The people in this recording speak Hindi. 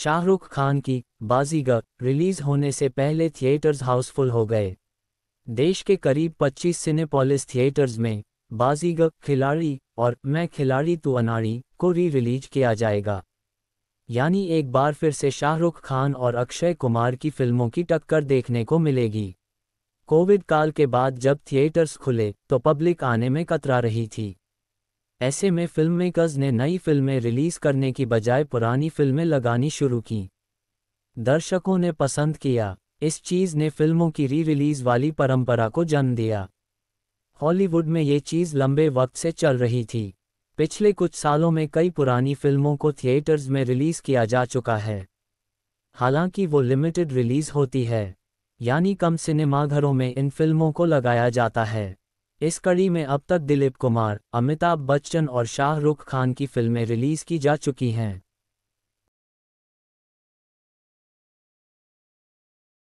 शाहरुख खान की बाजीगर रिलीज होने से पहले थिएटर्स हाउसफुल हो गए देश के करीब 25 सिनेपोलिस थिएटर्स में बाजीगर खिलाड़ी और मैं खिलाड़ी तू अनाड़ी को री रिलीज किया जाएगा यानी एक बार फिर से शाहरुख खान और अक्षय कुमार की फिल्मों की टक्कर देखने को मिलेगी कोविड काल के बाद जब थिएटर्स खुले तो पब्लिक आने में कतरा रही थी ऐसे में फिल्म मेकर्स ने नई फिल्में रिलीज करने की बजाय पुरानी फिल्में लगानी शुरू की दर्शकों ने पसंद किया इस चीज़ ने फिल्मों की री रिलीज वाली परंपरा को जन्म दिया हॉलीवुड में ये चीज़ लंबे वक्त से चल रही थी पिछले कुछ सालों में कई पुरानी फिल्मों को थिएटर्स में रिलीज़ किया जा चुका है हालांकि वो लिमिटेड रिलीज़ होती है यानी कम सिनेमाघरों में इन फिल्मों को लगाया जाता है इस कड़ी में अब तक दिलीप कुमार अमिताभ बच्चन और शाहरुख खान की फिल्में रिलीज की जा चुकी हैं